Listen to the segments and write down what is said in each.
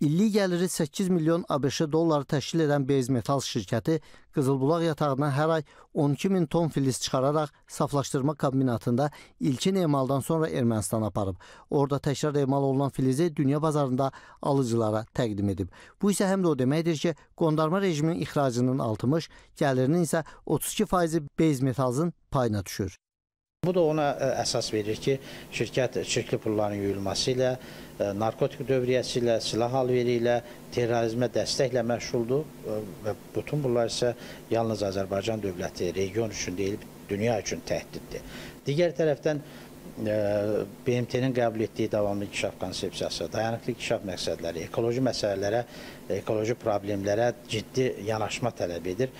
İllik gəliri 8 milyon ABŞ dolları təşkil edən Beyz Metal şirkəti Qızılbulaq yatağından hər ay 12 min ton filiz çıxararaq saflaşdırma kombinatında ilkin emaldan sonra Ermənistana aparıb. Orada təkrar emal olunan filizi dünya bazarında alıcılara təqdim edib. Bu isə həm də o deməkdir ki, qondarma rejimin ixracının 60, gəlirinin isə 32 faizi Beyz Metalsın payına düşür. Bu da ona e, əsas verir ki, şirkət çirkli pulların yuyulması ilə, e, narkotik dövriyyəsi ilə, silah alveri ilə, terrorizmə dəstəklə məşğuldur e, və bütün bunlar isə yalnız Azərbaycan dövləti, region üçün deyil, dünya üçün təhdiddir. Digər tərəfdən BMT-nin qəbul etdiyi davamlı inkişaf konsepsiyası, dayanıqlı inkişaf məqsədləri, ekoloji məsələlərə, ekoloji problemlərə ciddi yanaşma tələb edir.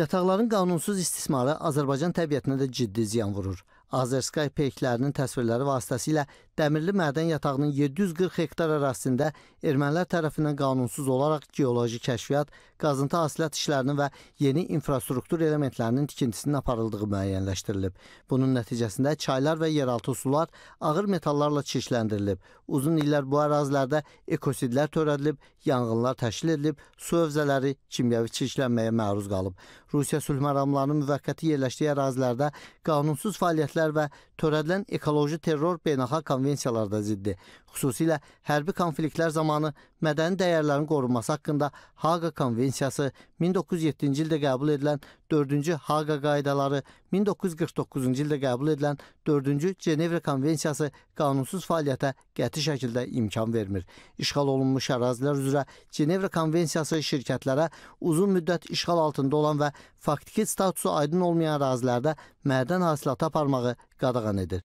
Yataqların qanunsuz istismarı Azərbaycan təbiətinə də ciddi ziyan vurur. Azersqay peyklərinin təsvirləri vasitəsilə Dəmirli mədən yatağının 740 hektar ərazisində ermənilər tərəfindən qanunsuz olaraq geoloji kəşfiyyat, qazıntı hasilat işlərinin və yeni infrastruktur elementlərinin tikintisinin aparıldığı müəyyənləşdirilib. Bunun nəticəsində çaylar və yeraltı sular ağır metallarla çirkləndirilib. Uzun illər bu ərazilərdə ekosidlər törədilib, yanğınlar təşkil edilib, su övzələri kimyəvi çirklənməyə məruz qalıb. Rusiya sülh məramlarının müvəqqəti yerləşdiyi ərazilərdə qanunsuz fəaliyyətlər döyüşlər və törədilən ekoloji terror beynəlxalq konvensiyalarda ziddir. Xüsusilə hərbi konfliktlər zamanı mədəni dəyərlərin qorunması haqqında Haqa Konvensiyası, 1907-ci ildə qəbul edilən 4-cü Haqa qaydaları, 1949-cu ildə qəbul edilən 4-cü Cenevra Konvensiyası qanunsuz fəaliyyətə qəti şəkildə imkan vermir. İşğal olunmuş ərazilər üzrə Cenevra Konvensiyası şirkətlərə uzun müddət işğal altında olan və faktiki statusu aydın olmayan ərazilərdə mədən hasilatı aparmağı qadağan edir.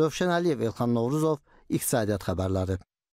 Rövşən Əliyev, Elxan Novruzov, İqtisadiyyat xəbərləri.